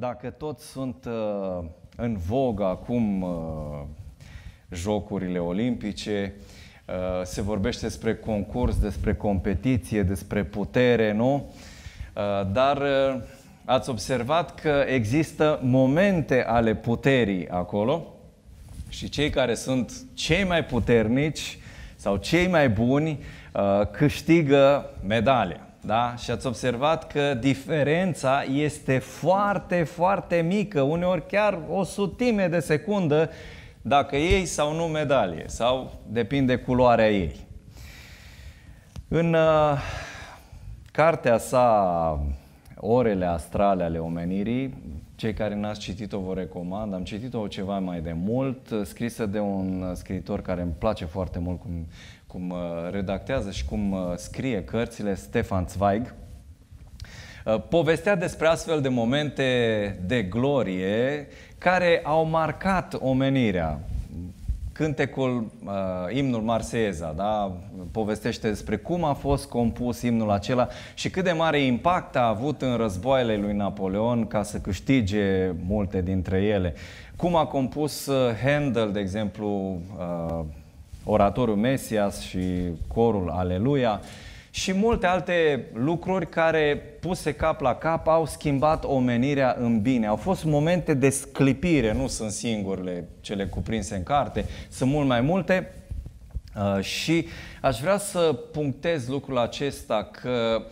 Dacă tot sunt uh, în vogă acum uh, jocurile olimpice, uh, se vorbește despre concurs, despre competiție, despre putere, nu? Uh, dar uh, ați observat că există momente ale puterii acolo și cei care sunt cei mai puternici sau cei mai buni uh, câștigă medalia. Da? Și ați observat că diferența este foarte, foarte mică, uneori chiar o sutime de secundă dacă ei sau nu medalie, sau depinde culoarea ei. În uh, cartea sa Orele astrale ale omenirii, cei care n-ați citit-o vă recomand, am citit-o ceva mai de mult, scrisă de un uh, scriitor care îmi place foarte mult cum cum uh, redactează și cum uh, scrie cărțile Stefan Zweig, uh, povestea despre astfel de momente de glorie care au marcat omenirea. Cântecul, uh, imnul Marseeza, da? povestește despre cum a fost compus imnul acela și cât de mare impact a avut în războaiele lui Napoleon ca să câștige multe dintre ele. Cum a compus Handel, de exemplu, uh, oratorul Mesias și corul Aleluia și multe alte lucruri care, puse cap la cap, au schimbat omenirea în bine. Au fost momente de sclipire, nu sunt singurele cele cuprinse în carte, sunt mult mai multe. Uh, și aș vrea să punctez lucrul acesta că uh,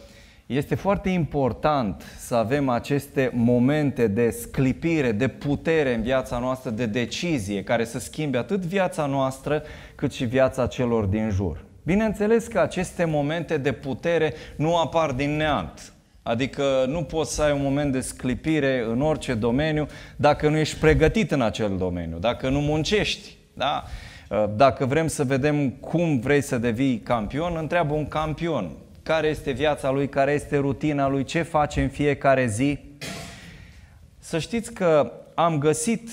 este foarte important să avem aceste momente de sclipire, de putere în viața noastră, de decizie, care să schimbe atât viața noastră cât și viața celor din jur. Bineînțeles că aceste momente de putere nu apar din neant. Adică nu poți să ai un moment de sclipire în orice domeniu dacă nu ești pregătit în acel domeniu, dacă nu muncești. Da? Dacă vrem să vedem cum vrei să devii campion, întreabă un campion care este viața lui, care este rutina lui, ce face în fiecare zi. Să știți că am găsit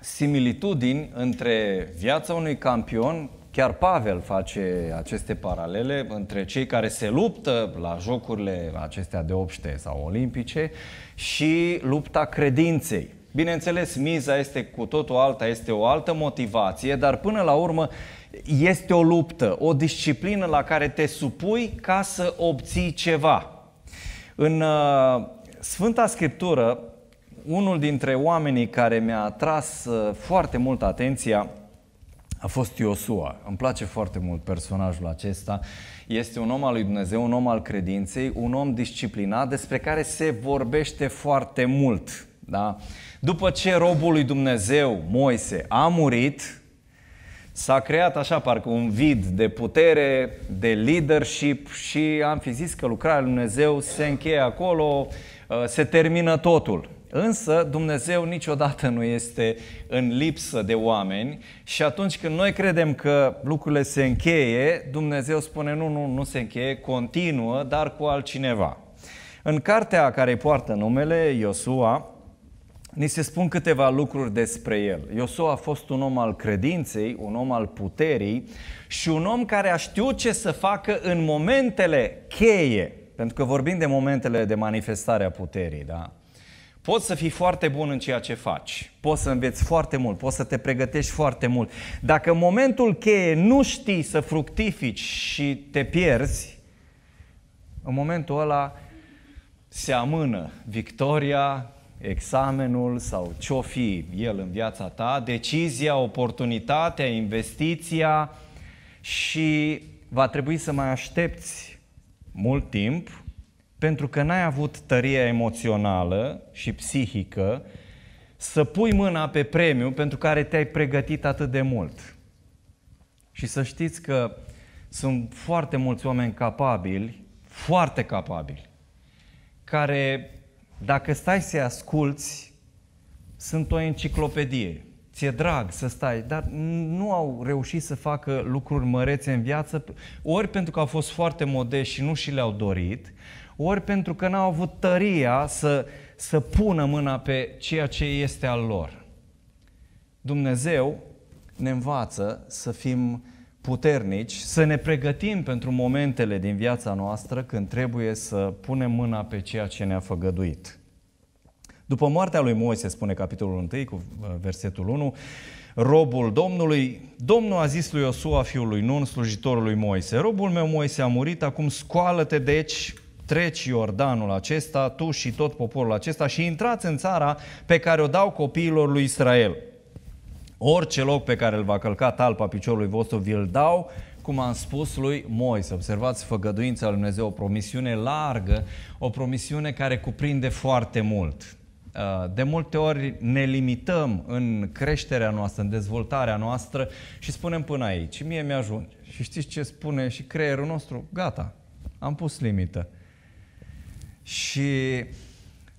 similitudini între viața unui campion, chiar Pavel face aceste paralele, între cei care se luptă la jocurile acestea de obște sau olimpice și lupta credinței. Bineînțeles, miza este cu totul alta, este o altă motivație, dar până la urmă este o luptă, o disciplină la care te supui ca să obții ceva. În uh, Sfânta Scriptură, unul dintre oamenii care mi-a atras uh, foarte mult atenția a fost Iosua. Îmi place foarte mult personajul acesta. Este un om al lui Dumnezeu, un om al credinței, un om disciplinat despre care se vorbește foarte mult. Da? După ce robul lui Dumnezeu, Moise, a murit, S-a creat așa parcă un vid de putere, de leadership și am fi zis că lucrarea lui Dumnezeu se încheie acolo, uh, se termină totul. Însă Dumnezeu niciodată nu este în lipsă de oameni și atunci când noi credem că lucrurile se încheie, Dumnezeu spune nu, nu, nu se încheie, continuă, dar cu altcineva. În cartea care poartă numele, Iosua, ni se spun câteva lucruri despre el. Iosua a fost un om al credinței, un om al puterii și un om care a știut ce să facă în momentele cheie. Pentru că vorbim de momentele de manifestare a puterii, da? Poți să fii foarte bun în ceea ce faci, poți să înveți foarte mult, poți să te pregătești foarte mult. Dacă în momentul cheie nu știi să fructifici și te pierzi, în momentul ăla se amână victoria, examenul sau ce-o fi el în viața ta, decizia, oportunitatea, investiția și va trebui să mai aștepți mult timp pentru că n-ai avut tăria emoțională și psihică să pui mâna pe premiu pentru care te-ai pregătit atât de mult. Și să știți că sunt foarte mulți oameni capabili, foarte capabili, care dacă stai să-i asculți, sunt o enciclopedie. Ți-e drag să stai, dar nu au reușit să facă lucruri mărețe în viață, ori pentru că au fost foarte modești și nu și le-au dorit, ori pentru că n-au avut tăria să, să pună mâna pe ceea ce este al lor. Dumnezeu ne învață să fim puternici, să ne pregătim pentru momentele din viața noastră când trebuie să punem mâna pe ceea ce ne-a făgăduit. După moartea lui Moise, spune capitolul 1 cu uh, versetul 1, robul Domnului, Domnul a zis lui Iosua, fiul lui Nun, slujitorul lui Moise, robul meu Moise a murit, acum scoală-te deci, treci Iordanul acesta, tu și tot poporul acesta și intrați în țara pe care o dau copiilor lui Israel. Orice loc pe care îl va călca talpa piciorului vostru, vi-l dau, cum am spus lui Moise. Observați făgăduința lui Dumnezeu, o promisiune largă, o promisiune care cuprinde foarte mult. Uh, de multe ori ne limităm în creșterea noastră, în dezvoltarea noastră și spunem până aici. Mie mi-ajunge. Și știți ce spune și creierul nostru? Gata, am pus limită. Și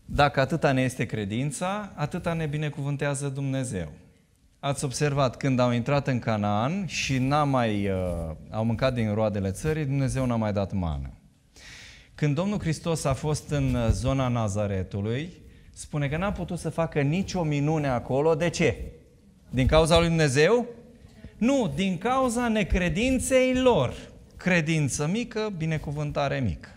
dacă atâta ne este credința, atâta ne binecuvântează Dumnezeu. Ați observat, când au intrat în Canaan și n-a mai, uh, au mâncat din roadele țării, Dumnezeu n-a mai dat mană. Când Domnul Hristos a fost în uh, zona Nazaretului, spune că n-a putut să facă nicio minune acolo. De ce? Din cauza lui Dumnezeu? Nu, din cauza necredinței lor. Credință mică, binecuvântare mică.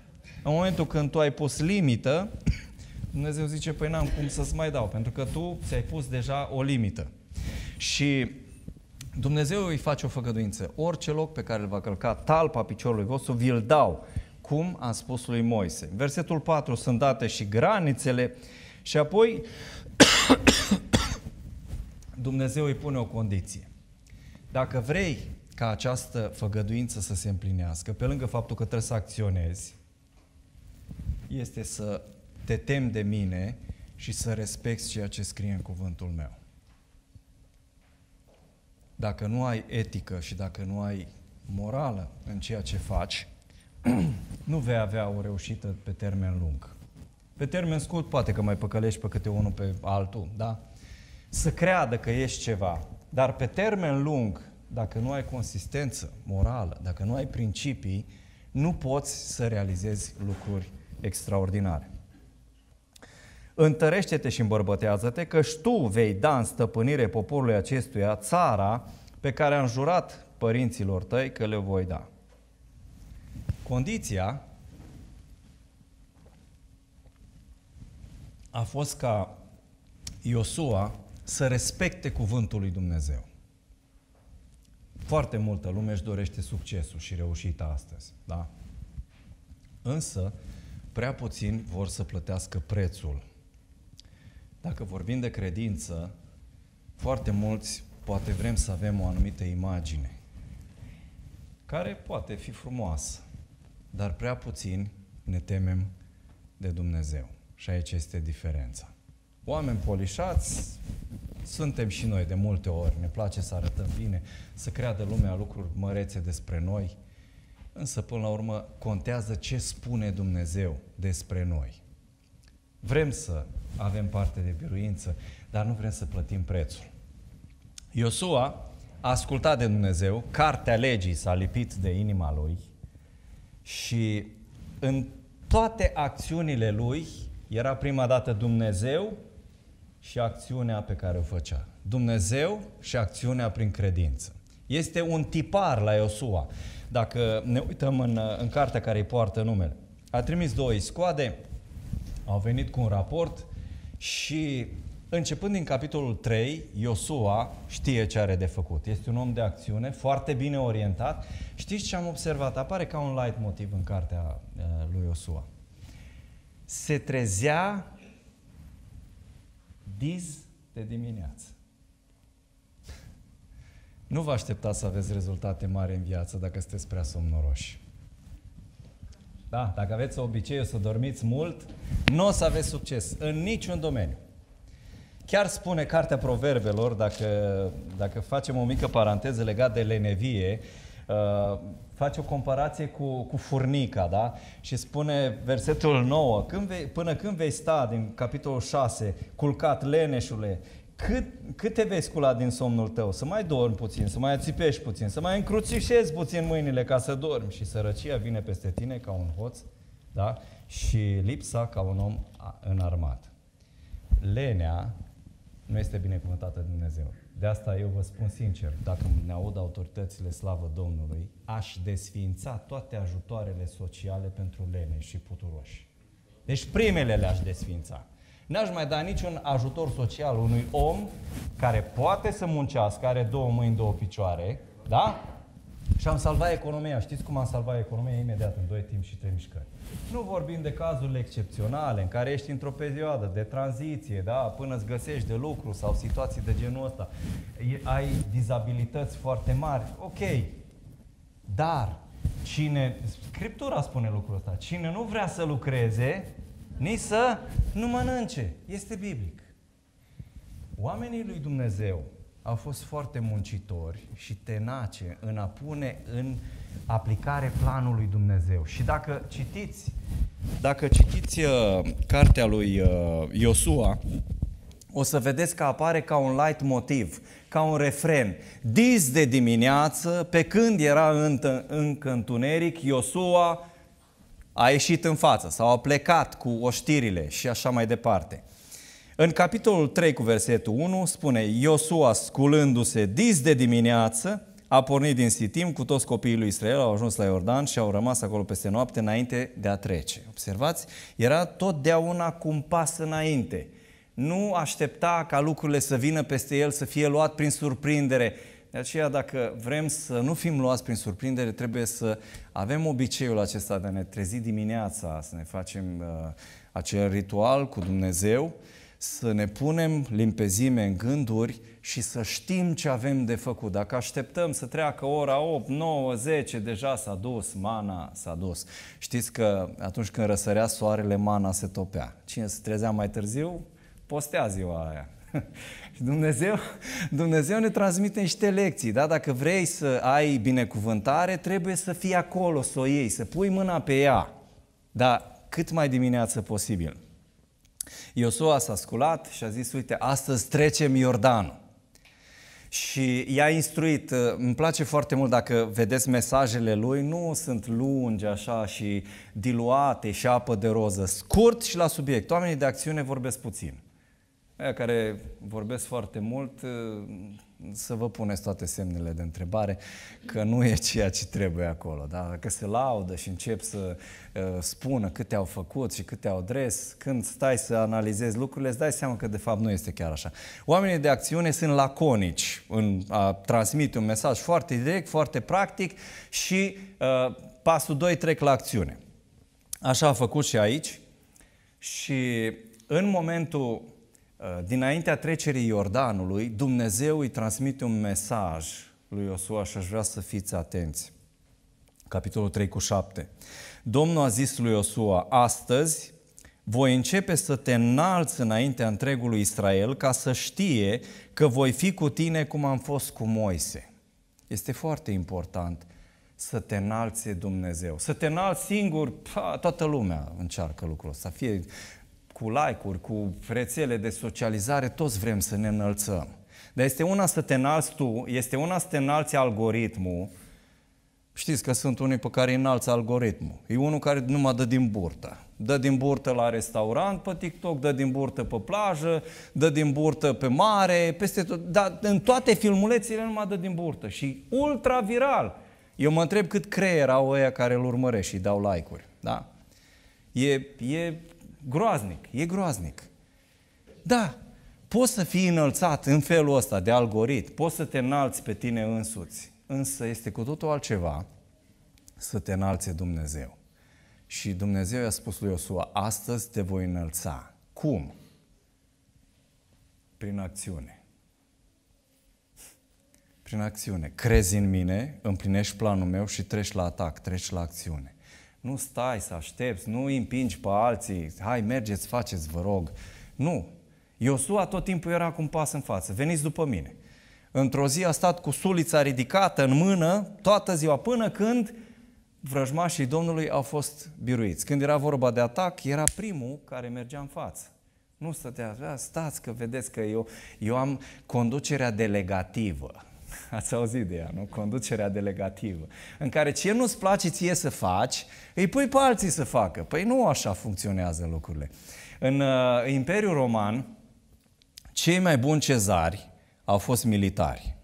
În momentul când tu ai pus limită, Dumnezeu zice, păi n-am cum să-ți mai dau, pentru că tu ți-ai pus deja o limită. Și Dumnezeu îi face o făgăduință. Orice loc pe care îl va călca talpa piciorului vostru, vi-l dau, cum a spus lui Moise. În versetul 4 sunt date și granițele și apoi Dumnezeu îi pune o condiție. Dacă vrei ca această făgăduință să se împlinească, pe lângă faptul că trebuie să acționezi, este să te temi de mine și să respecti ceea ce scrie în cuvântul meu. Dacă nu ai etică și dacă nu ai morală în ceea ce faci, nu vei avea o reușită pe termen lung. Pe termen scurt, poate că mai păcălești pe câte unul pe altul, da? Să creadă că ești ceva, dar pe termen lung, dacă nu ai consistență morală, dacă nu ai principii, nu poți să realizezi lucruri extraordinare. Întărește-te și îmbărbătează-te, că tu vei da în stăpânire poporului acestuia țara pe care am jurat părinților tăi că le voi da. Condiția a fost ca Iosua să respecte cuvântul lui Dumnezeu. Foarte multă lume își dorește succesul și reușita astăzi, da? Însă, prea puțin vor să plătească prețul dacă vorbim de credință, foarte mulți poate vrem să avem o anumită imagine care poate fi frumoasă, dar prea puțin ne temem de Dumnezeu. Și aici este diferența. Oameni polișați, suntem și noi de multe ori, ne place să arătăm bine, să creadă lumea lucruri mărețe despre noi, însă până la urmă contează ce spune Dumnezeu despre noi. Vrem să avem parte de biruință, dar nu vrem să plătim prețul. Iosua a ascultat de Dumnezeu, cartea legii s-a lipit de inima lui și în toate acțiunile lui era prima dată Dumnezeu și acțiunea pe care o făcea. Dumnezeu și acțiunea prin credință. Este un tipar la Iosua. Dacă ne uităm în, în cartea care îi poartă numele. A trimis două iscoade, au venit cu un raport și începând din capitolul 3, Iosua știe ce are de făcut. Este un om de acțiune, foarte bine orientat. Știți ce am observat? Apare ca un light motiv în cartea uh, lui Iosua. Se trezea diz de dimineață. Nu vă așteptați să aveți rezultate mari în viață dacă sunteți prea somnoroși. Da, dacă aveți obiceiul să dormiți mult, nu o să aveți succes în niciun domeniu. Chiar spune Cartea Proverbelor, dacă, dacă facem o mică paranteză legată de lenevie, uh, face o comparație cu, cu furnica, da? Și spune versetul 9, când vei, până când vei sta, din capitolul 6, culcat leneșule, cât, cât te vei scula din somnul tău? Să mai dormi puțin, să mai ațipești puțin, să mai încrucișezi puțin mâinile ca să dormi. Și sărăcia vine peste tine ca un hoț da? și lipsa ca un om înarmat. Lenea nu este binecuvântată de Dumnezeu. De asta eu vă spun sincer, dacă ne aud autoritățile slavă Domnului, aș desfința toate ajutoarele sociale pentru lene și puturoși. Deci primele le-aș desfința. N-aș mai da niciun ajutor social unui om care poate să muncească, are două mâini, două picioare, da? Și am salvat economia. Știți cum am salvat economia imediat, în doi timp și trei mișcări. Nu vorbim de cazurile excepționale în care ești într-o perioadă de tranziție, da, până îți găsești de lucru sau situații de genul ăsta. Ai dizabilități foarte mari. Ok. Dar cine, Scriptura spune lucrul ăsta, cine nu vrea să lucreze, nici să nu mănânce. Este biblic. Oamenii lui Dumnezeu au fost foarte muncitori și tenace în a pune în aplicare planul lui Dumnezeu. Și dacă citiți, dacă citiți uh, cartea lui uh, Iosua, o să vedeți că apare ca un light motiv, ca un refren. Dis de dimineață, pe când era încă întuneric, Iosua a ieșit în față sau a plecat cu oștirile și așa mai departe. În capitolul 3 cu versetul 1 spune Iosua sculându-se dis de dimineață a pornit din Sitim cu toți copiii lui Israel, au ajuns la Iordan și au rămas acolo peste noapte înainte de a trece. Observați? Era totdeauna cu un pas înainte. Nu aștepta ca lucrurile să vină peste el, să fie luat prin surprindere. De aceea, dacă vrem să nu fim luați prin surprindere, trebuie să avem obiceiul acesta de a ne trezi dimineața, să ne facem uh, acel ritual cu Dumnezeu, să ne punem limpezime în gânduri și să știm ce avem de făcut. Dacă așteptăm să treacă ora 8, 9, 10, deja s-a dus, mana s-a dus. Știți că atunci când răsărea soarele, mana se topea. Cine se trezea mai târziu, postea ziua aia. Dumnezeu, Dumnezeu ne transmite niște lecții, da? Dacă vrei să ai binecuvântare, trebuie să fii acolo, să o iei, să pui mâna pe ea. Dar cât mai dimineață posibil. Iosua s-a sculat și a zis, uite, astăzi trecem Iordanul. Și i-a instruit, îmi place foarte mult dacă vedeți mesajele lui, nu sunt lungi așa și diluate și apă de roză, scurt și la subiect. Oamenii de acțiune vorbesc puțin aia care vorbesc foarte mult, ă, să vă puneți toate semnele de întrebare că nu e ceea ce trebuie acolo. Da? Dacă se laudă și încep să ă, spună câte au făcut și câte au dres, când stai să analizezi lucrurile, îți dai seama că de fapt nu este chiar așa. Oamenii de acțiune sunt laconici în a transmite un mesaj foarte direct, foarte practic și ă, pasul 2 trec la acțiune. Așa a făcut și aici și în momentul Uh, dinaintea trecerii Iordanului, Dumnezeu îi transmite un mesaj lui Iosua și aș vrea să fiți atenți. Capitolul 3 cu 7. Domnul a zis lui Iosua, astăzi voi începe să te înalți înaintea întregului Israel ca să știe că voi fi cu tine cum am fost cu Moise. Este foarte important să te înalțe Dumnezeu. Să te înalți singur, pa, toată lumea încearcă lucrul ăsta. Fie cu like-uri, cu rețele de socializare, toți vrem să ne înălțăm. Dar este una să te înalți tu, este una să te înalți algoritmul. Știți că sunt unii pe care înalți algoritmul. E unul care nu mă dă din burtă. Dă din burtă la restaurant pe TikTok, dă din burtă pe plajă, dă din burtă pe mare, peste tot. Dar în toate filmulețele mă dă din burtă. Și ultra viral. Eu mă întreb cât creier au ăia care îl urmăresc și dau like-uri. Da? E, e Groaznic, e groaznic. Da, poți să fii înălțat în felul ăsta de algoritm, poți să te înalți pe tine însuți, însă este cu totul altceva să te înalțe Dumnezeu. Și Dumnezeu i-a spus lui Iosua, astăzi te voi înălța. Cum? Prin acțiune. Prin acțiune. Crezi în mine, împlinești planul meu și treci la atac, treci la acțiune. Nu stai să aștepți, nu îi împingi pe alții, hai, mergeți, faceți, vă rog. Nu. Iosua tot timpul era cu un pas în față, veniți după mine. Într-o zi a stat cu sulița ridicată în mână toată ziua, până când vrăjmașii Domnului au fost biruiți. Când era vorba de atac, era primul care mergea în față. Nu stătea, stați că vedeți că eu, eu am conducerea delegativă. Ați auzit de ea, nu? Conducerea delegativă. În care ce nu-ți place ție să faci, îi pui pe alții să facă. Păi nu așa funcționează lucrurile. În uh, Imperiul Roman, cei mai buni cezari au fost militari.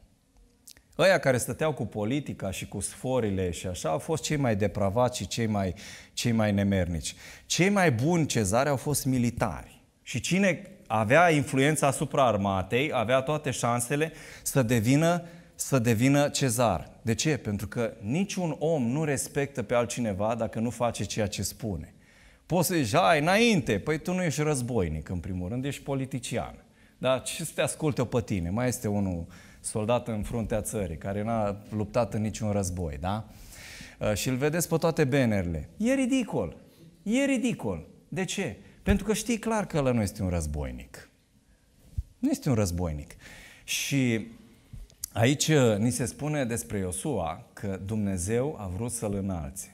Ăia care stăteau cu politica și cu sforile și așa au fost cei mai depravați și cei mai, cei mai nemernici. Cei mai buni cezari au fost militari. Și cine avea influența asupra armatei, avea toate șansele să devină, să devină cezar. De ce? Pentru că niciun om nu respectă pe altcineva dacă nu face ceea ce spune. Poți să zici, ai, înainte, păi tu nu ești războinic, în primul rând, ești politician. Dar ce să te asculte pe tine? Mai este unul soldat în fruntea țării, care n-a luptat în niciun război, da? Uh, și îl vedeți pe toate benerile. E ridicol. E ridicol. De ce? Pentru că știi clar că ăla nu este un războinic. Nu este un războinic. Și aici uh, ni se spune despre Iosua că Dumnezeu a vrut să-l înalți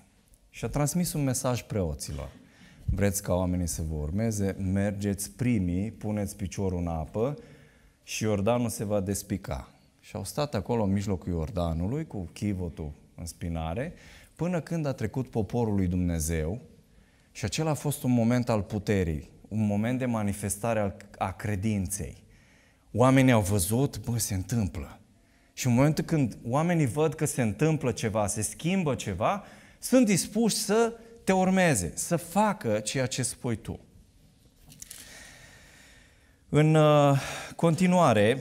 Și a transmis un mesaj preoților. Vreți ca oamenii să vă urmeze, mergeți primii, puneți piciorul în apă și Iordanul se va despica. Și au stat acolo în mijlocul Iordanului cu chivotul în spinare, până când a trecut poporul lui Dumnezeu și acela a fost un moment al puterii, un moment de manifestare a credinței. Oamenii au văzut, bă, se întâmplă. Și în momentul când oamenii văd că se întâmplă ceva, se schimbă ceva, sunt dispuși să te urmeze, să facă ceea ce spui tu. În uh, continuare,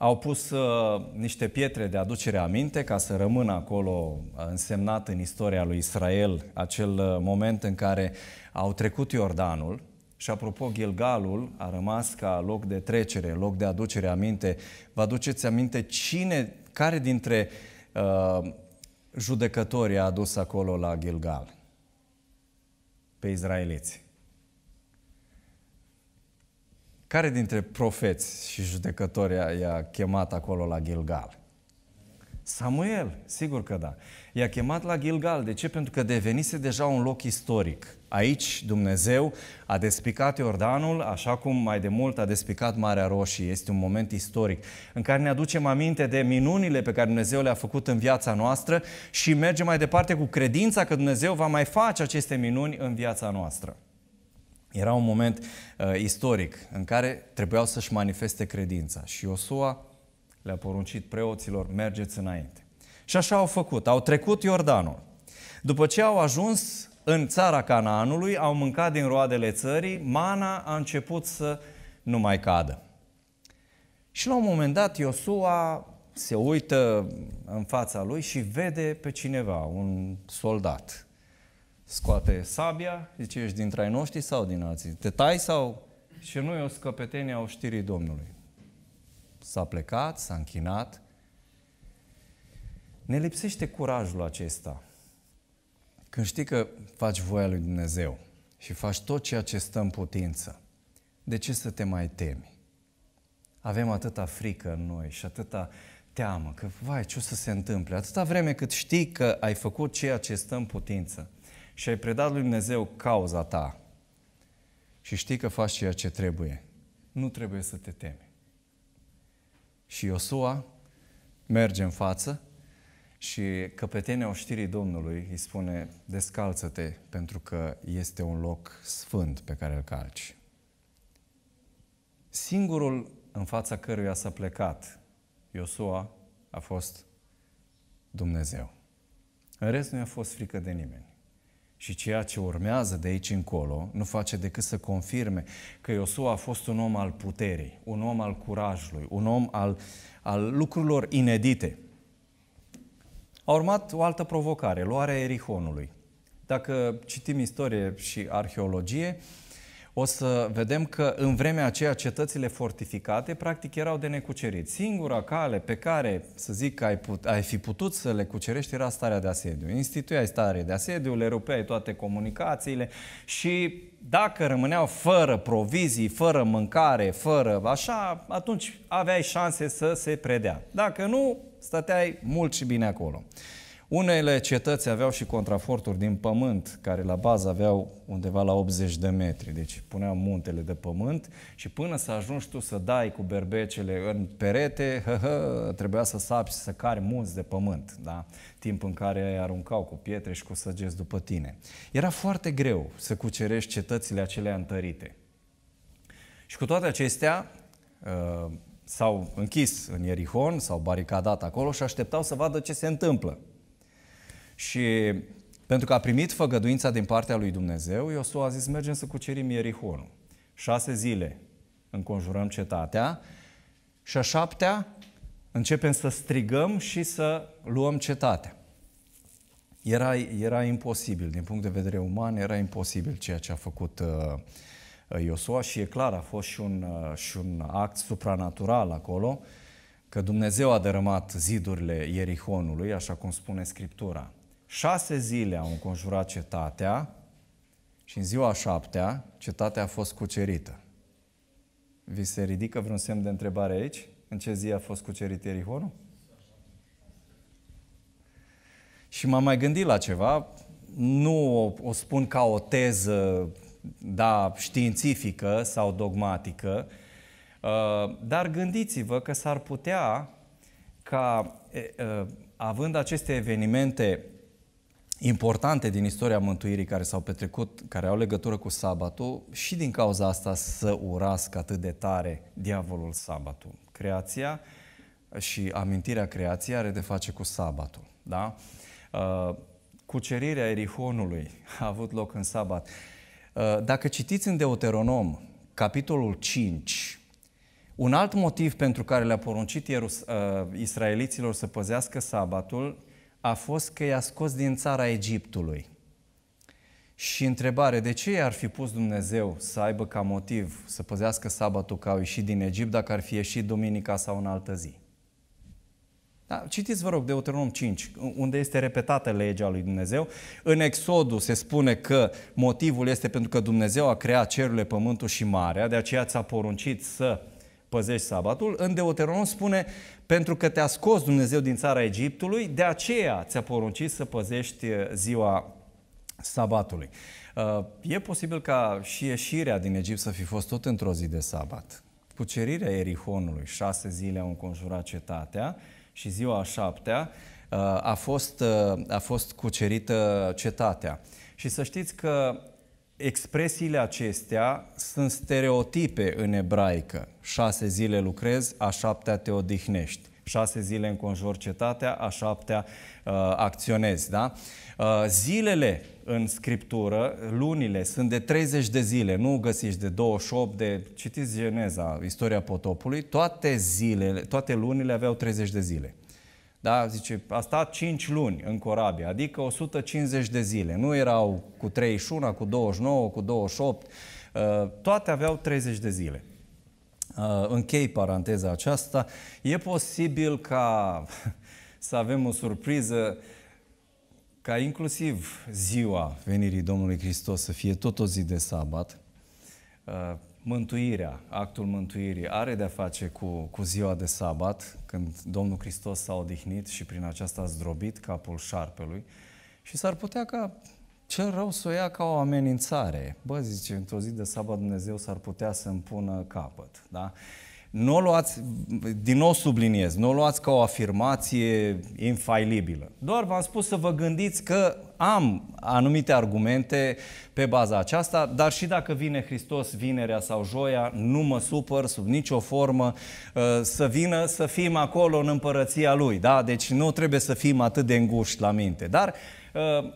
au pus uh, niște pietre de aducere aminte ca să rămână acolo uh, însemnat în istoria lui Israel acel uh, moment în care au trecut Iordanul și apropo, Gilgalul a rămas ca loc de trecere, loc de aducere aminte. Vă aduceți aminte cine, care dintre uh, judecătorii a adus acolo la Gilgal? Pe izraeliți. Care dintre profeți și judecători i-a chemat acolo la Gilgal? Samuel, sigur că da. I-a chemat la Gilgal. De ce? Pentru că devenise deja un loc istoric. Aici Dumnezeu a despicat Iordanul, așa cum mai de mult a despicat Marea Roșie. Este un moment istoric în care ne aducem aminte de minunile pe care Dumnezeu le-a făcut în viața noastră și mergem mai departe cu credința că Dumnezeu va mai face aceste minuni în viața noastră. Era un moment uh, istoric în care trebuiau să-și manifeste credința și Iosua le-a poruncit preoților, mergeți înainte. Și așa au făcut, au trecut Iordanul. După ce au ajuns în țara Canaanului, au mâncat din roadele țării, mana a început să nu mai cadă. Și la un moment dat Iosua se uită în fața lui și vede pe cineva, un soldat, scoate sabia, zice, ești dintre ai noștri sau din alții? Te tai sau? Și nu e o scăpetenie a oștirii Domnului. S-a plecat, s-a închinat. Ne lipsește curajul acesta. Când știi că faci voia lui Dumnezeu și faci tot ceea ce stă în putință, de ce să te mai temi? Avem atâta frică în noi și atâta teamă că, vai, ce o să se întâmple? Atâta vreme cât știi că ai făcut ceea ce stă în putință, și ai predat lui Dumnezeu cauza ta și știi că faci ceea ce trebuie, nu trebuie să te temi. Și Iosua merge în față și căpetenia oștirii Domnului îi spune, descalță-te pentru că este un loc sfânt pe care îl calci. Singurul în fața căruia s-a plecat Iosua a fost Dumnezeu. În rest nu i-a fost frică de nimeni. Și ceea ce urmează de aici încolo nu face decât să confirme că Iosua a fost un om al puterii, un om al curajului, un om al, al lucrurilor inedite. A urmat o altă provocare, luarea Erihonului. Dacă citim istorie și arheologie, uh, o să vedem că în vremea aceea cetățile fortificate practic erau de necucerit. Singura cale pe care, să zic, că ai, put, ai fi putut să le cucerești era starea de asediu. Instituiai starea de asediu, le rupeai toate comunicațiile și dacă rămâneau fără provizii, fără mâncare, fără așa, atunci aveai șanse să se predea. Dacă nu, stăteai mult și bine acolo. Unele cetăți aveau și contraforturi din pământ, care la bază aveau undeva la 80 de metri, deci puneau muntele de pământ și până să ajungi tu să dai cu berbecele în perete, hă, hă, trebuia să sapi și să cari munți de pământ, da? timp în care aruncau cu pietre și cu săgeți după tine. Era foarte greu să cucerești cetățile acelea întărite. Și cu toate acestea, ă, s-au închis în Ierihon, s-au baricadat acolo și așteptau să vadă ce se întâmplă. Și pentru că a primit făgăduința din partea lui Dumnezeu, Iosua a zis, mergem să cucerim Ierihonul. Șase zile înconjurăm cetatea și a șaptea începem să strigăm și să luăm cetatea. Era, era imposibil, din punct de vedere uman, era imposibil ceea ce a făcut uh, Iosua și e clar, a fost și un, uh, și un act supranatural acolo, că Dumnezeu a dărâmat zidurile Ierihonului, așa cum spune Scriptura. Șase zile au înconjurat cetatea și în ziua șaptea cetatea a fost cucerită. Vi se ridică vreun semn de întrebare aici? În ce zi a fost cucerit Erihonul? Și m-am mai gândit la ceva, nu o, o spun ca o teză da, științifică sau dogmatică, uh, dar gândiți-vă că s-ar putea ca, uh, având aceste evenimente importante din istoria mântuirii care s-au petrecut, care au legătură cu sabatul și din cauza asta să urască atât de tare diavolul sabatul. Creația și amintirea creației are de face cu sabatul. Da? Uh, cucerirea Erihonului a avut loc în sabat. Uh, dacă citiți în Deuteronom, capitolul 5, un alt motiv pentru care le-a poruncit uh, israeliților să păzească sabatul a fost că i-a scos din țara Egiptului. Și întrebare, de ce i-ar fi pus Dumnezeu să aibă ca motiv să păzească sabatul că au ieșit din Egipt dacă ar fi ieșit duminica sau în altă zi? Da, citiți, vă rog, Deuteronom 5, unde este repetată legea lui Dumnezeu. În Exodul se spune că motivul este pentru că Dumnezeu a creat cerurile, pământul și marea, de aceea ți-a poruncit să păzești sabatul, în Deuteronom spune, pentru că te-a scos Dumnezeu din țara Egiptului, de aceea ți-a poruncit să păzești uh, ziua sabatului. Uh, e posibil ca și ieșirea din Egipt să fi fost tot într-o zi de sabat. Cucerirea Erihonului, șase zile au înconjurat cetatea și ziua a șaptea uh, a fost, a fost cucerită cetatea. Și să știți că expresiile acestea sunt stereotipe în ebraică. Șase zile lucrezi, a șaptea te odihnești. Șase zile înconjor cetatea, a șaptea uh, acționezi. Da? Uh, zilele în scriptură, lunile, sunt de 30 de zile, nu găsiți de 28, de... Citiți Geneza, istoria potopului, toate zilele, toate lunile aveau 30 de zile. Da? Zice, a stat 5 luni în corabie, adică 150 de zile. Nu erau cu 31, cu 29, cu 28, uh, toate aveau 30 de zile. Uh, închei paranteza aceasta. E posibil ca să avem o surpriză ca inclusiv ziua venirii Domnului Hristos să fie tot o zi de sabat, uh, mântuirea, actul mântuirii, are de-a face cu, cu ziua de sabat, când Domnul Hristos s-a odihnit și prin aceasta a zdrobit capul șarpelui și s-ar putea ca cel rău să o ia ca o amenințare. Bă, zice, într-o zi de sabat Dumnezeu s-ar putea să-mi pună capăt, da? Nu o luați, din nou subliniez, nu o luați ca o afirmație infailibilă. Doar v-am spus să vă gândiți că am anumite argumente pe baza aceasta, dar și dacă vine Hristos vinerea sau joia, nu mă supăr sub nicio formă uh, să vină, să fim acolo în împărăția Lui. Da? Deci nu trebuie să fim atât de înguși la minte. Dar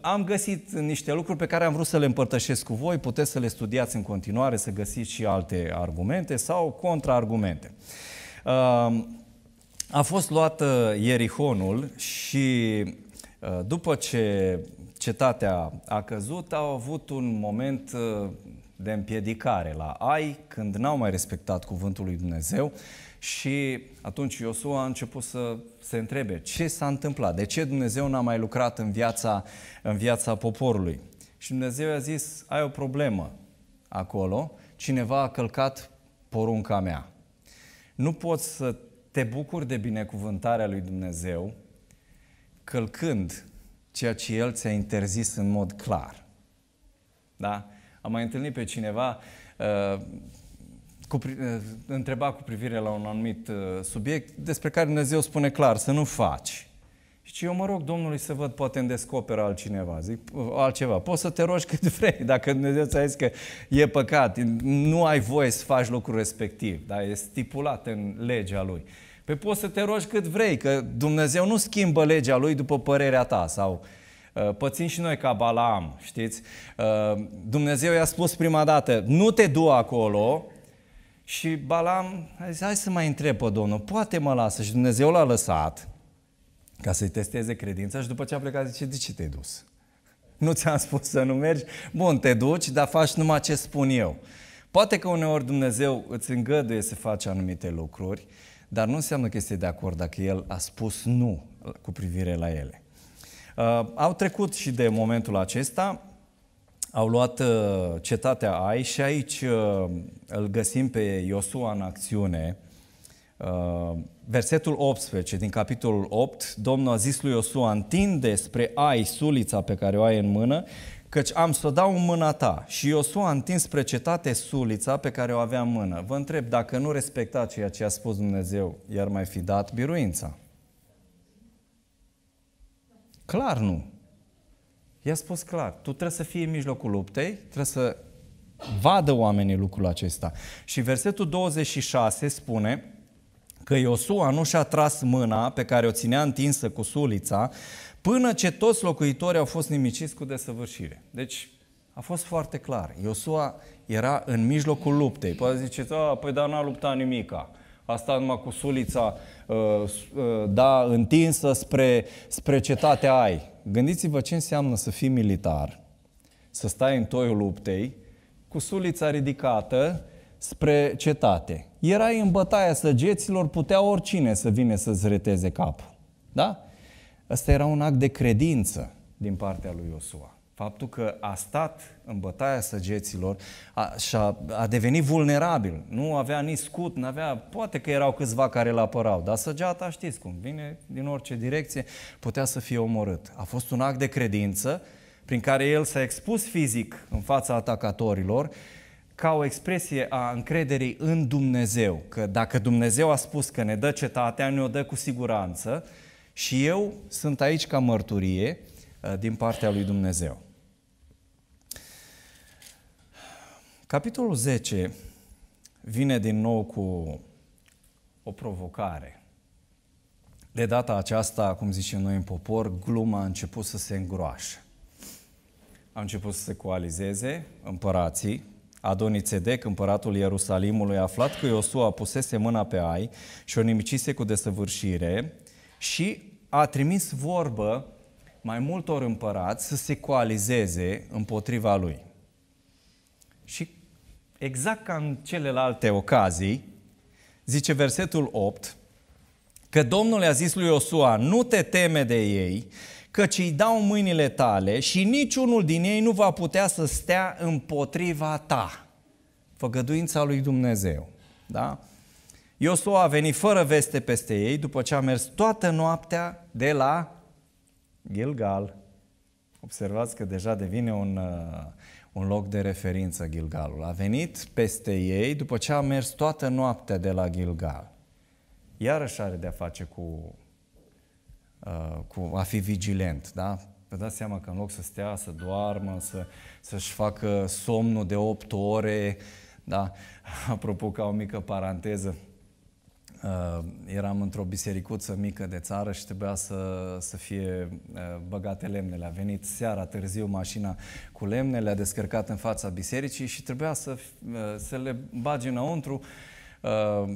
am găsit niște lucruri pe care am vrut să le împărtășesc cu voi, puteți să le studiați în continuare, să găsiți și alte argumente sau contraargumente. A fost luat uh, Ierihonul și uh, după ce cetatea a căzut, au avut un moment uh, de împiedicare la Ai, când n-au mai respectat cuvântul lui Dumnezeu și atunci Iosua a început să se întrebe ce s-a întâmplat, de ce Dumnezeu n-a mai lucrat în viața, în viața poporului. Și Dumnezeu a zis, ai o problemă acolo, cineva a călcat porunca mea. Nu poți să te bucuri de binecuvântarea lui Dumnezeu călcând ceea ce El ți-a interzis în mod clar. Da? Am mai întâlnit pe cineva uh, cu, eh, întreba cu privire la un anumit eh, subiect despre care Dumnezeu spune clar să nu faci. Și eu mă rog Domnului să văd, poate îmi descoperă altcineva, zic, altceva. Poți să te rogi cât vrei, dacă Dumnezeu ți-a zis că e păcat, nu ai voie să faci lucrul respectiv, dar e stipulat în legea Lui. Pe păi poți să te rogi cât vrei, că Dumnezeu nu schimbă legea Lui după părerea ta sau eh, pățin și noi ca Balaam, știți? Dumnezeu i-a spus prima dată, nu te du acolo, și Balam a zis, hai să mai întreb pe Domnul, poate mă lasă? Și Dumnezeu l-a lăsat ca să-i testeze credința și după ce a plecat zice, de ce te-ai dus? Nu ți-am spus să nu mergi? Bun, te duci, dar faci numai ce spun eu. Poate că uneori Dumnezeu îți îngăduie să faci anumite lucruri, dar nu înseamnă că este de acord dacă El a spus nu cu privire la ele. Uh, au trecut și de momentul acesta, au luat uh, cetatea Ai și aici uh, îl găsim pe Iosua în acțiune. Uh, versetul 18 din capitolul 8, Domnul a zis lui Iosua, întinde spre Ai sulița pe care o ai în mână, căci am să o dau în mâna ta. Și Iosua a întins spre cetate sulița pe care o avea în mână. Vă întreb, dacă nu respecta ceea ce a spus Dumnezeu, iar mai fi dat biruința? Clar nu. I-a spus clar, tu trebuie să fii în mijlocul luptei, trebuie să vadă oamenii lucrul acesta. Și versetul 26 spune că Iosua nu și-a tras mâna pe care o ținea întinsă cu sulița până ce toți locuitorii au fost nimiciți cu desăvârșire. Deci a fost foarte clar. Iosua era în mijlocul luptei. Poate ziceți, păi dar n-a luptat nimica. Asta numai cu sulița uh, uh, da, întinsă spre, spre cetatea ai. Gândiți-vă ce înseamnă să fii militar, să stai în toiul luptei, cu sulița ridicată spre cetate. Erai în bătaia săgeților, putea oricine să vină să-ți reteze capul. Da? asta era un act de credință din partea lui Iosua. Faptul că a stat în bătaia săgeților a, și a, a devenit vulnerabil. Nu avea nici scut, nu avea, poate că erau câțiva care îl apărau, dar săgeata știți cum, vine din orice direcție, putea să fie omorât. A fost un act de credință prin care el s-a expus fizic în fața atacatorilor ca o expresie a încrederii în Dumnezeu. Că dacă Dumnezeu a spus că ne dă cetatea, ne-o dă cu siguranță și eu sunt aici ca mărturie, Uh, din partea lui Dumnezeu. Capitolul 10 vine din nou cu o provocare. De data aceasta, cum zicem noi în popor, gluma a început să se îngroașe. A început să se coalizeze împărații, Adonițedec, împăratul Ierusalimului, aflat că Iosua pusese mâna pe ai și o nimicise cu desăvârșire și a trimis vorbă mai multor împărați să se coalizeze împotriva lui. Și exact ca în celelalte ocazii, zice versetul 8, că Domnul i-a zis lui Iosua, nu te teme de ei, căci îi dau mâinile tale și niciunul din ei nu va putea să stea împotriva ta. Făgăduința lui Dumnezeu. Da? Iosua a venit fără veste peste ei după ce a mers toată noaptea de la Gilgal. Observați că deja devine un, uh, un loc de referință Gilgalul. A venit peste ei după ce a mers toată noaptea de la Gilgal. Iarăși are de-a face cu, uh, cu a fi vigilent, da? Vă dați seama că în loc să stea, să doarmă, să, să-și facă somnul de 8 ore, da? Apropo, ca o mică paranteză, Uh, eram într-o bisericuță mică de țară și trebuia să, să fie uh, băgate lemnele. A venit seara târziu mașina cu lemnele, a descărcat în fața bisericii și trebuia să, uh, să le bagi înăuntru. Uh,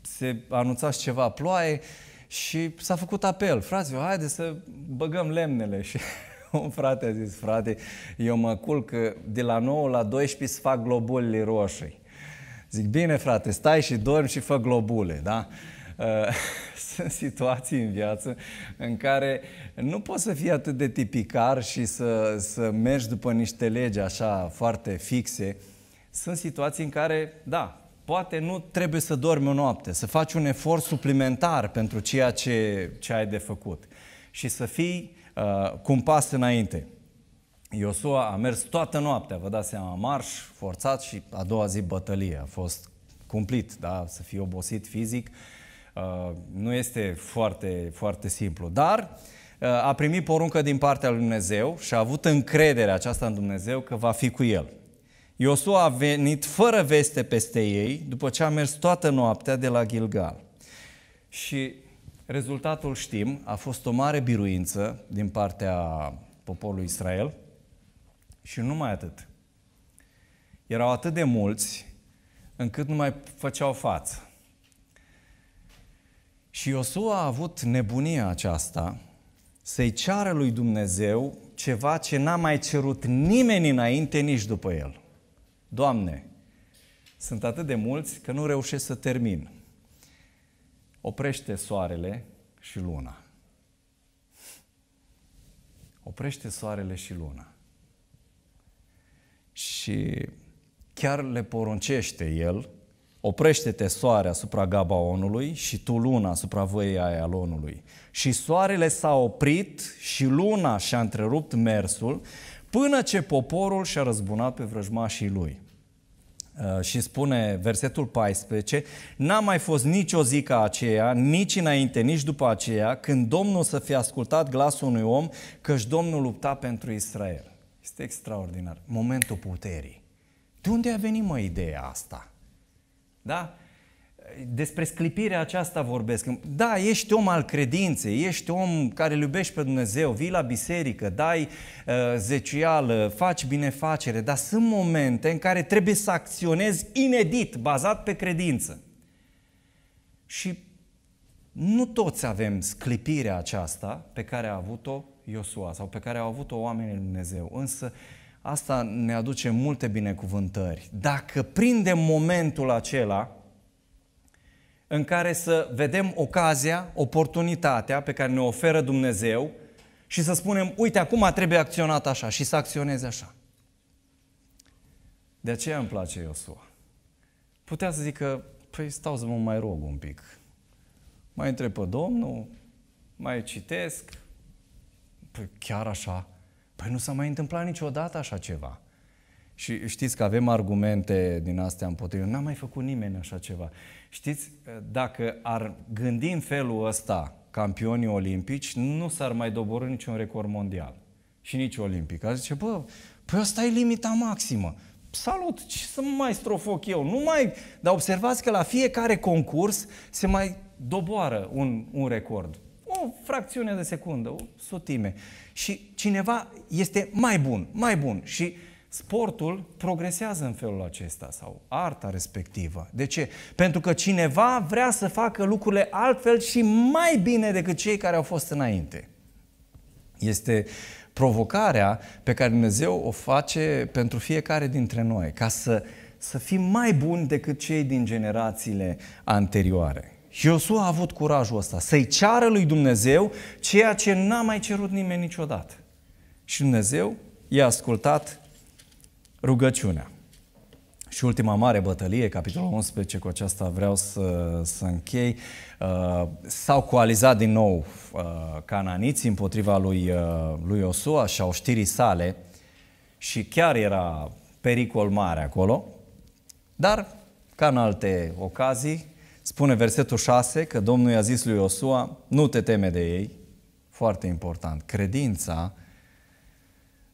se anunța și ceva ploaie și s-a făcut apel. Fraților, haide să băgăm lemnele și un frate a zis, frate, eu mă culc de la 9 la 12 să fac globulele roșii. Zic, bine frate, stai și dormi și fă globule, da? Uh, sunt situații în viață în care nu poți să fii atât de tipicar și să, să mergi după niște legi așa foarte fixe. Sunt situații în care, da, poate nu trebuie să dormi o noapte, să faci un efort suplimentar pentru ceea ce, ce ai de făcut și să fii uh, cu un pas înainte. Iosua a mers toată noaptea, vă dați seama, marș, forțat și a doua zi bătălie. A fost cumplit, da, să fii obosit fizic. Uh, nu este foarte, foarte simplu. Dar uh, a primit poruncă din partea lui Dumnezeu și a avut încredere aceasta în Dumnezeu că va fi cu el. Iosua a venit fără veste peste ei după ce a mers toată noaptea de la Gilgal. Și rezultatul știm, a fost o mare biruință din partea poporului Israel – și nu mai atât. Erau atât de mulți încât nu mai făceau față. Și Iosua a avut nebunia aceasta să-i ceară lui Dumnezeu ceva ce n-a mai cerut nimeni înainte, nici după el. Doamne, sunt atât de mulți că nu reușesc să termin. Oprește soarele și luna. Oprește soarele și luna și chiar le poruncește el, oprește-te soare asupra Gabaonului și tu luna asupra văii Aialonului. Și soarele s-a oprit și luna și-a întrerupt mersul până ce poporul și-a răzbunat pe vrăjmașii lui. Uh, și spune versetul 14, n-a mai fost nicio zi ca aceea, nici înainte, nici după aceea, când Domnul să fie ascultat glasul unui om, căci Domnul lupta pentru Israel. Este extraordinar. Momentul puterii. De unde a venit, mă, ideea asta? Da? Despre sclipirea aceasta vorbesc. Da, ești om al credinței, ești om care îl iubești pe Dumnezeu, vii la biserică, dai uh, zecială, faci binefacere, dar sunt momente în care trebuie să acționezi inedit, bazat pe credință. Și nu toți avem sclipirea aceasta pe care a avut-o Iosua sau pe care au avut-o oamenii lui Dumnezeu. Însă asta ne aduce multe binecuvântări. Dacă prindem momentul acela în care să vedem ocazia, oportunitatea pe care ne oferă Dumnezeu și să spunem, uite, acum trebuie acționat așa și să acționeze așa. De aceea îmi place Iosua. Putea să zică, păi stau să mă mai rog un pic. Mai întreb pe Domnul, mai citesc, Păi chiar așa? Păi nu s-a mai întâmplat niciodată așa ceva. Și știți că avem argumente din astea împotriva. N-a mai făcut nimeni așa ceva. Știți, dacă ar gândi în felul ăsta campionii olimpici, nu s-ar mai dobori niciun record mondial și nici olimpic. A zice, bă, păi asta e limita maximă. Salut, ce să mai strofoc eu? Nu mai... Dar observați că la fiecare concurs se mai doboară un, un record o fracțiune de secundă, o sutime, Și cineva este mai bun, mai bun. Și sportul progresează în felul acesta sau arta respectivă. De ce? Pentru că cineva vrea să facă lucrurile altfel și mai bine decât cei care au fost înainte. Este provocarea pe care Dumnezeu o face pentru fiecare dintre noi, ca să, să fim mai buni decât cei din generațiile anterioare. Iosua a avut curajul ăsta să-i ceară lui Dumnezeu ceea ce n-a mai cerut nimeni niciodată. Și Dumnezeu i-a ascultat rugăciunea. Și ultima mare bătălie, capitolul 11, cu aceasta vreau să, să închei, uh, s-au coalizat din nou uh, cananiții împotriva lui, uh, lui Osua și au știrii sale și chiar era pericol mare acolo, dar, ca în alte ocazii, Spune versetul 6 că Domnul i-a zis lui Iosua, nu te teme de ei. Foarte important. Credința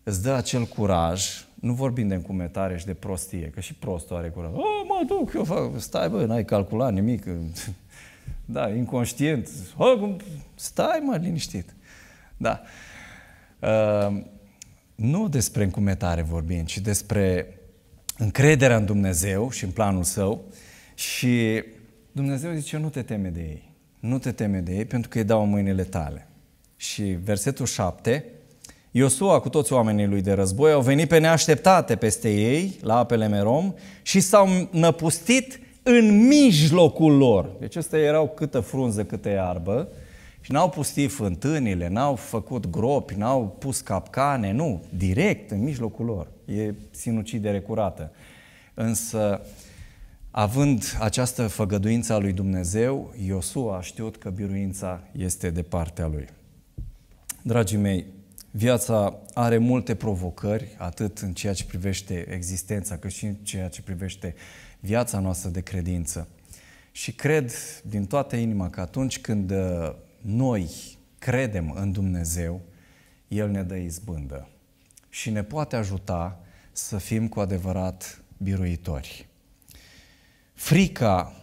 îți dă acel curaj, nu vorbim de încumetare și de prostie, că și prostul are curaj. Oh, mă duc, eu fac, stai bă, n-ai calculat nimic. Da, inconștient. Oh, stai mă, liniștit. Da. Uh, nu despre încumetare vorbim, ci despre încrederea în Dumnezeu și în planul Său și Dumnezeu zice, nu te teme de ei. Nu te teme de ei pentru că îi dau mâinile tale. Și versetul 7, Iosua cu toți oamenii lui de război au venit pe neașteptate peste ei, la apele Merom, și s-au năpustit în mijlocul lor. Deci ăsta erau câtă frunză, câtă iarbă și n-au pustit fântânile, n-au făcut gropi, n-au pus capcane, nu, direct în mijlocul lor. E sinucidere curată. Însă Având această făgăduință a lui Dumnezeu, Iosua a știut că biruința este de partea lui. Dragii mei, viața are multe provocări, atât în ceea ce privește existența, cât și în ceea ce privește viața noastră de credință. Și cred din toată inima că atunci când uh, noi credem în Dumnezeu, El ne dă izbândă și ne poate ajuta să fim cu adevărat biruitori. Frica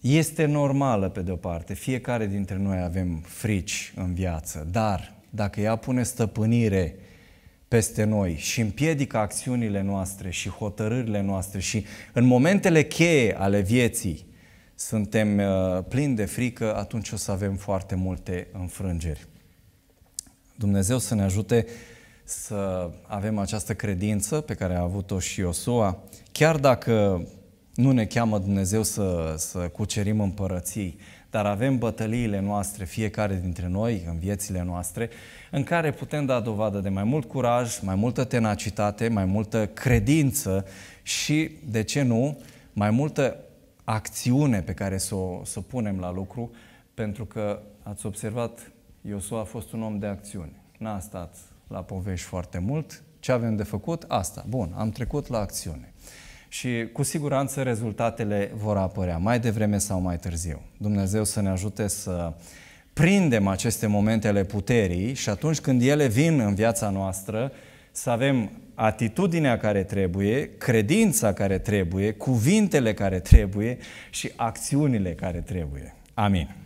este normală pe de-o parte, fiecare dintre noi avem frici în viață, dar dacă ea pune stăpânire peste noi și împiedică acțiunile noastre și hotărârile noastre și în momentele cheie ale vieții suntem uh, plini de frică, atunci o să avem foarte multe înfrângeri. Dumnezeu să ne ajute să avem această credință pe care a avut-o și Iosua, chiar dacă nu ne cheamă Dumnezeu să, să cucerim împărății, dar avem bătăliile noastre, fiecare dintre noi, în viețile noastre, în care putem da dovadă de mai mult curaj, mai multă tenacitate, mai multă credință și, de ce nu, mai multă acțiune pe care să o, să punem la lucru, pentru că, ați observat, Iosua a fost un om de acțiune. N-a stat la povești foarte mult. Ce avem de făcut? Asta. Bun, am trecut la acțiune și cu siguranță rezultatele vor apărea mai devreme sau mai târziu. Dumnezeu să ne ajute să prindem aceste momente ale puterii și atunci când ele vin în viața noastră, să avem atitudinea care trebuie, credința care trebuie, cuvintele care trebuie și acțiunile care trebuie. Amin.